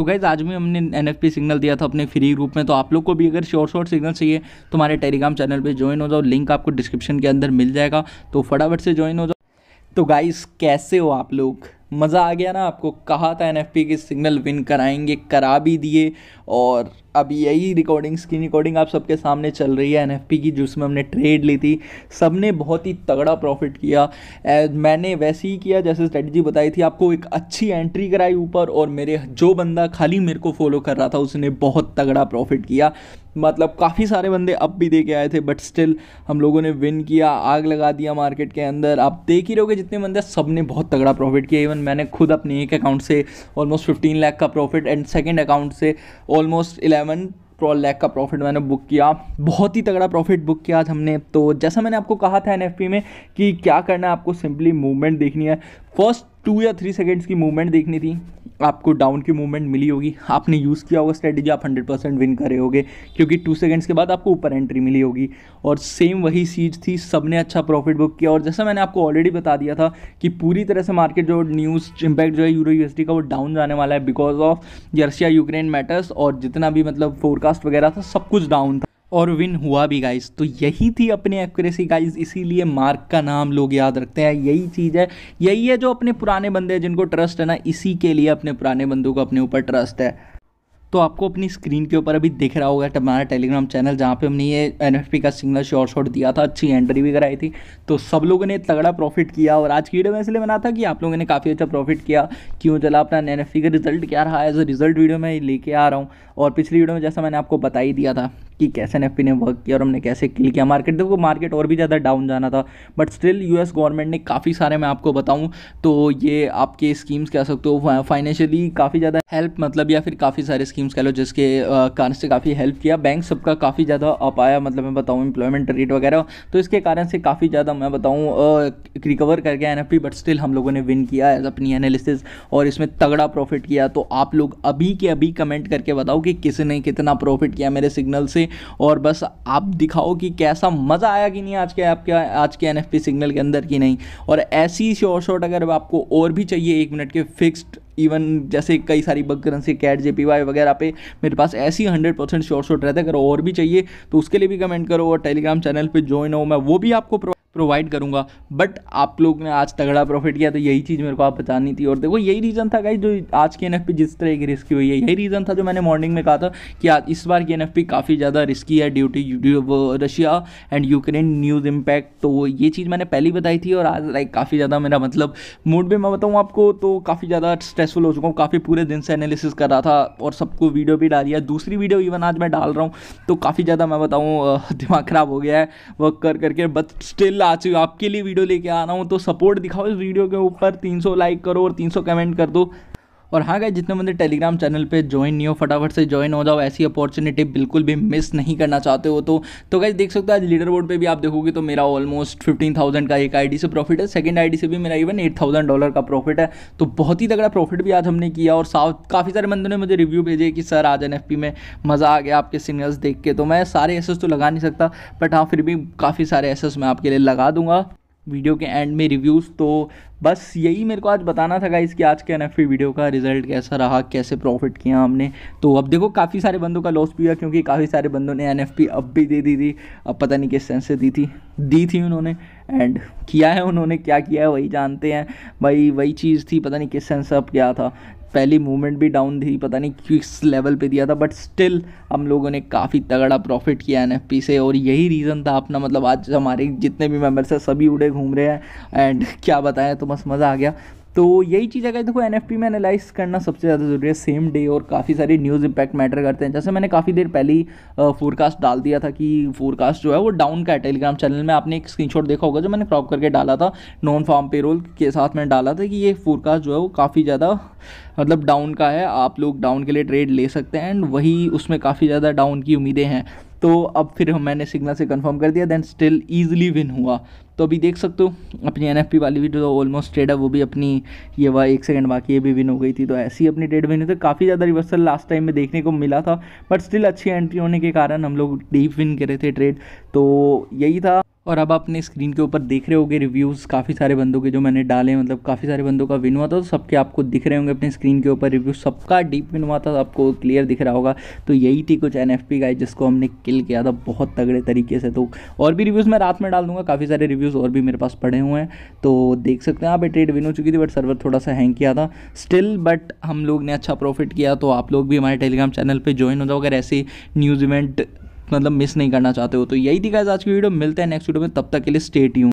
तो गाइज आज भी हमने एन सिग्नल दिया था अपने फ्री ग्रुप में तो आप लोग को भी अगर शॉर्ट शॉर्ट सिग्नल चाहिए तो हमारे टेलीग्राम चैनल पर ज्वाइन हो जाओ लिंक आपको डिस्क्रिप्शन के अंदर मिल जाएगा तो फटाफट से ज्वाइन हो जाओ तो गाइस कैसे हो आप लोग मज़ा आ गया ना आपको कहा था एन के सिग्नल विन कराएंगे करा भी दिए और अब यही रिकॉर्डिंग स्क्रीन रिकॉर्डिंग आप सबके सामने चल रही है एनएफपी की जिसमें हमने ट्रेड ली थी सब ने बहुत ही तगड़ा प्रॉफिट किया मैंने वैसे ही किया जैसे स्ट्रेटजी बताई थी आपको एक अच्छी एंट्री कराई ऊपर और मेरे जो बंदा खाली मेरे को फॉलो कर रहा था उसने बहुत तगड़ा प्रॉफिट किया मतलब काफ़ी सारे बंदे अब भी दे के आए थे बट स्टिल हम लोगों ने विन किया आग लगा दिया मार्केट के अंदर आप देख ही रहोगे जितने बंदे सब ने बहुत तगड़ा प्रॉफिट किया इवन मैंने खुद अपने एक अकाउंट से ऑलमोस्ट फिफ्टीन लाख का प्रॉफिट एंड सेकेंड अकाउंट से ऑलमोस्ट इलेवन इलेवन प्रो लैक का प्रॉफिट मैंने बुक किया बहुत ही तगड़ा प्रॉफिट बुक किया था हमने तो जैसा मैंने आपको कहा था एन में कि क्या करना है आपको सिंपली मूवमेंट देखनी है फर्स्ट टू या थ्री सेकेंड्स की मूवमेंट देखनी थी आपको डाउन की मूवमेंट मिली होगी आपने यूज़ किया होगा स्ट्रेटेजी आप हंड्रेड परसेंट विन करे होगे क्योंकि टू सेकेंड्स के बाद आपको ऊपर एंट्री मिली होगी और सेम वही चीज़ थी सब ने अच्छा प्रॉफिट बुक किया और जैसा मैंने आपको ऑलरेडी बता दिया था कि पूरी तरह से मार्केट जो न्यूज़ इम्पैक्ट जो है यूरो यूएसडी का वो डाउन जाने वाला है because of Russia Ukraine matters और जितना भी मतलब फोरकास्ट वगैरह था सब कुछ डाउन था और विन हुआ भी गाइस तो यही थी अपने एक्यूरेसी गाइस इसीलिए मार्क का नाम लोग याद रखते हैं यही चीज़ है यही है जो अपने पुराने बंदे जिनको ट्रस्ट है ना इसी के लिए अपने पुराने बंदों को अपने ऊपर ट्रस्ट है तो आपको अपनी स्क्रीन के ऊपर अभी दिख रहा होगा हमारा टेलीग्राम चैनल जहाँ पे हमने ये एन का सिग्नल शॉर्ट शॉट दिया था अच्छी एंट्री भी कराई थी तो सब लोगों ने तगड़ा प्रॉफिट किया और आज की वीडियो में इसलिए बना था कि आप लोगों ने काफ़ी अच्छा प्रॉफिट किया क्यों चला अपना एन का रिजल्ट क्या रहा एज अ रिजल्ट वीडियो में लेके आ रहा हूँ और पिछली वीडियो में जैसा मैंने आपको बता ही दिया था कि कैसे एन ने वर्क किया और हमने कैसे किल किया मार्केट देखो मार्केट और भी ज़्यादा डाउन जाना था बट स्टिल यूएस गवर्नमेंट ने काफ़ी सारे मैं आपको बताऊँ तो ये आपके स्कीम्स कह सकते हो फाइनेंशियली काफ़ी ज़्यादा हेल्प मतलब या फिर काफ़ी सारे स्कीम स्कीम्स कह लो जिसके कारण से काफ़ी हेल्प किया बैंक सबका काफ़ी ज़्यादा अप आया मतलब मैं बताऊँ इम्प्लॉयमेंट रेट वगैरह तो इसके कारण से काफ़ी ज़्यादा मैं बताऊँ रिकवर कर गया एन बट स्टिल हम लोगों ने विन किया एज अपनी एनालिसिस और इसमें तगड़ा प्रॉफिट किया तो आप लोग अभी के अभी कमेंट करके बताओ कि किसने कितना प्रॉफिट किया मेरे सिग्नल से और बस आप दिखाओ कि कैसा मज़ा आया कि नहीं आज के आपके आज के एन सिग्नल के अंदर कि नहीं और ऐसी शॉर्ट शॉर्ट अगर आपको और भी चाहिए एक मिनट के फिक्स्ड इवन जैसे कई सारी बग करेंसी कैट जे वगैरह पे मेरे पास ऐसी हंड्रेड परसेंट शॉर्ट शॉट रहता है अगर और भी चाहिए तो उसके लिए भी कमेंट करो और टेलीग्राम चैनल पर ज्वाइन हो मैं वो भी आपको प्रोवाइड करूँगा बट आप लोग ने आज तगड़ा प्रॉफिट किया तो यही चीज़ मेरे को आप बतानी थी और देखो यही रीज़न था गाइज जो आज की एन जिस तरह की रिस्की हुई है यही रीज़न था जो मैंने मॉर्निंग में कहा था कि आज इस बार की एन काफ़ी ज़्यादा रिस्की है due to Russia and Ukraine news impact तो ये चीज़ मैंने पहले बताई थी और आज लाइक काफ़ी ज़्यादा मेरा मतलब मूड भी मैं बताऊँ आपको तो काफ़ी ज़्यादा स्ट्रेसफुल हो चुका हूँ काफ़ी पूरे दिन से एनालिसिस कर रहा था और सबको वीडियो भी डाली है दूसरी वीडियो इवन आज मैं डाल रहा हूँ तो काफ़ी ज़्यादा मैं बताऊँ दिमाग ख़राब हो गया है वर्क कर करके बट स्टिल आज आपके लिए वीडियो लेके आ रहा हूँ तो सपोर्ट दिखाओ इस वीडियो के ऊपर 300 लाइक करो और 300 कमेंट कर दो और हाँ गाइज जितने बंदे टेलीग्राम चैनल पे ज्वाइन नहीं हो फटाफट से ज्वाइन हो जाओ ऐसी अपॉर्चुनिटी बिल्कुल भी मिस नहीं करना चाहते हो तो तो गाइज देख सकते हो आज लीडर बोर्ड पर भी आप देखोगे तो मेरा ऑलमोस्ट फिफ्टीन थाउजेंड का एक आई से प्रॉफिट है सेकेंड आई से भी मेरा इवन एट थाउजेंड डॉलर का प्रॉफिट है तो बहुत ही तगड़ा प्रॉफिट भी आज हमने किया और साउथ काफ़ी सारे बंदों ने मुझे रिव्यू भेजे कि सर आज एन में मज़ा आ गया आपके सिग्नल्स देख के तो मैं सारे एसेस तो लगा नहीं सकता बट हाँ फिर भी काफ़ी सारे एसेस मैं आपके लिए लगा दूंगा वीडियो के एंड में रिव्यूज़ तो बस यही मेरे को आज बताना था गाइस कि आज के एन वीडियो का रिजल्ट कैसा रहा कैसे प्रॉफिट किया हमने तो अब देखो काफ़ी सारे बंदों का लॉस भी हुआ क्योंकि काफ़ी सारे बंदों ने एन अब भी दे दी थी अब पता नहीं किस सेंस से दी थी दी थी उन्होंने एंड किया है उन्होंने क्या किया है वही जानते हैं भाई वही चीज़ थी पता नहीं किस सेंस से अब क्या था पहली मूवमेंट भी डाउन थी पता नहीं किस लेवल पे दिया था बट स्टिल हम लोगों ने काफ़ी तगड़ा प्रॉफिट किया एन से और यही रीज़न था अपना मतलब आज हमारे जितने भी मेम्बर्स हैं सभी उड़े घूम रहे हैं एंड क्या बताएं तो बस मज़ा आ गया तो यही चीज़ अगर देखो एन एफ में एनालाइज करना सबसे ज़्यादा ज़रूरी है सेम डे और काफ़ी सारी न्यूज़ इंपैक्ट मैटर करते हैं जैसे मैंने काफ़ी देर पहले ही फोरकास्ट डाल दिया था कि फोरकास्ट जो है वो डाउन का है टेलीग्राम चैनल में आपने एक स्क्रीनशॉट देखा होगा जो मैंने क्रॉप करके डाला था नॉन फार्म पेरोल के साथ मैंने डाला था कि ये फोरकास्ट जो है वो काफ़ी ज़्यादा मतलब डाउन का है आप लोग डाउन के लिए ट्रेड ले सकते हैं एंड वही उसमें काफ़ी ज़्यादा डाउन की उम्मीदें हैं तो अब फिर हम मैंने सिग्नल से कंफर्म कर दिया देन स्टिल ईजिली विन हुआ तो अभी देख सकते हो अपनी एन वाली भी जो ऑलमोस्ट ट्रेड है वो भी अपनी ये वह एक सेकंड बाकी ये भी विन हो गई थी तो ऐसी अपनी ट्रेड विन हुई थी काफ़ी ज़्यादा रिवर्सल लास्ट टाइम में देखने को मिला था बट स्टिल अच्छी एंट्री होने के कारण हम लोग डीप विन करे थे ट्रेड तो यही था और अब अपने स्क्रीन के ऊपर देख रहे होंगे रिव्यूज़ काफ़ी सारे बंदों के जो मैंने डाले मतलब काफ़ी सारे बंदों का विन हुआ था तो सबके आपको दिख रहे होंगे अपने स्क्रीन के ऊपर रिव्यू सबका डीप विन हुआ था आपको क्लियर दिख रहा होगा तो यही थी कुछ एन एफ का जिसको हमने किल किया था बहुत तगड़े तरीके से तो और भी रिव्यूज़ मैं रात में डाल दूँगा काफ़ी सारे रिव्यूज़ और भी मेरे पास पड़े हुए हैं तो देख सकते हैं आप ट्रेड विन हो चुकी थी बट सर्वर थोड़ा सा हैंग किया था स्टिल बट हम लोग ने अच्छा प्रॉफिट किया तो आप लोग भी हमारे टेलीग्राम चैनल पर ज्वाइन हो जाओ अगर ऐसे न्यूज़ इवेंट मतलब मिस नहीं करना चाहते हो तो यही थी गाइज आज की वीडियो मिलते हैं नेक्स्ट वीडियो में तब तक के लिए स्टेट यू